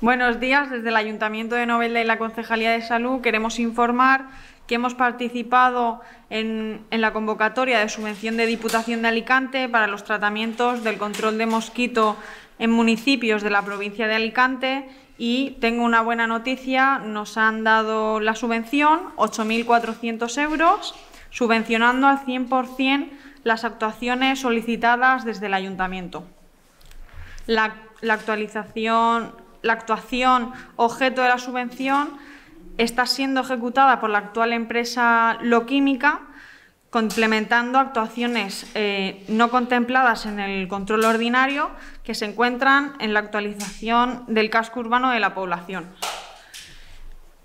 Buenos días, desde el Ayuntamiento de Novelda y la Concejalía de Salud queremos informar que hemos participado en, la convocatoria de subvención de Diputación de Alicante para los tratamientos del control de mosquito en municipios de la provincia de Alicante y tengo una buena noticia, nos han dado la subvención, 8.400 euros, subvencionando al 100% las actuaciones solicitadas desde el Ayuntamiento. la actualización la actuación objeto de la subvención está siendo ejecutada por la actual empresa Loquímica, complementando actuaciones eh, no contempladas en el control ordinario que se encuentran en la actualización del casco urbano de la población.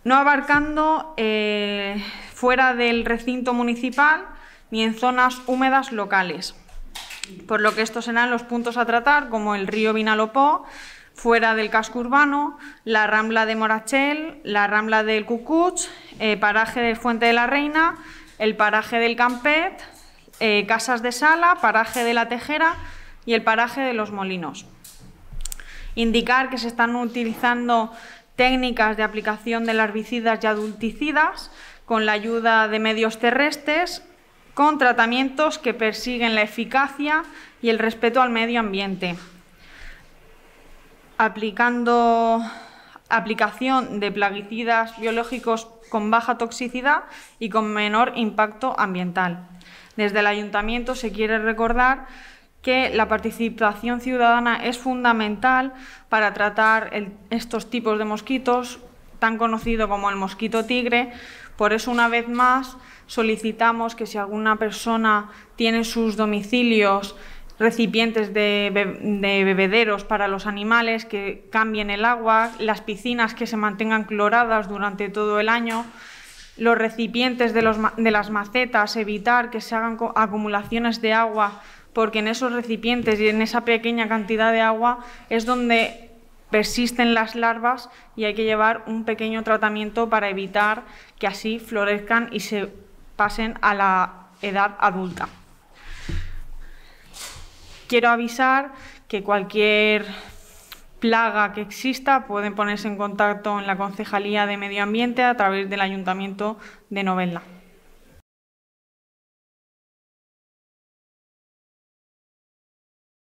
No abarcando eh, fuera del recinto municipal ni en zonas húmedas locales, por lo que estos serán los puntos a tratar, como el río Vinalopó, fuera del casco urbano, la rambla de Morachel, la rambla del Cucuch, eh, paraje de Fuente de la Reina, el paraje del Campet, eh, casas de sala, paraje de la Tejera y el paraje de los Molinos. Indicar que se están utilizando técnicas de aplicación de herbicidas y adulticidas con la ayuda de medios terrestres con tratamientos que persiguen la eficacia y el respeto al medio ambiente aplicando aplicación de plaguicidas biológicos con baja toxicidad y con menor impacto ambiental. Desde el ayuntamiento se quiere recordar que la participación ciudadana es fundamental para tratar estos tipos de mosquitos, tan conocido como el mosquito tigre. Por eso, una vez más, solicitamos que si alguna persona tiene sus domicilios recipientes de, bebederos para los animales, que cambien el agua, las piscinas que se mantengan cloradas durante todo el año, los recipientes de, de las macetas, evitar que se hagan acumulaciones de agua, porque en esos recipientes y en esa pequeña cantidad de agua es donde persisten las larvas y hay que llevar un pequeño tratamiento para evitar que así florezcan y se pasen a la edad adulta quiero avisar que cualquier plaga que exista pueden ponerse en contacto en la Concejalía de Medio Ambiente a través del Ayuntamiento de Novella.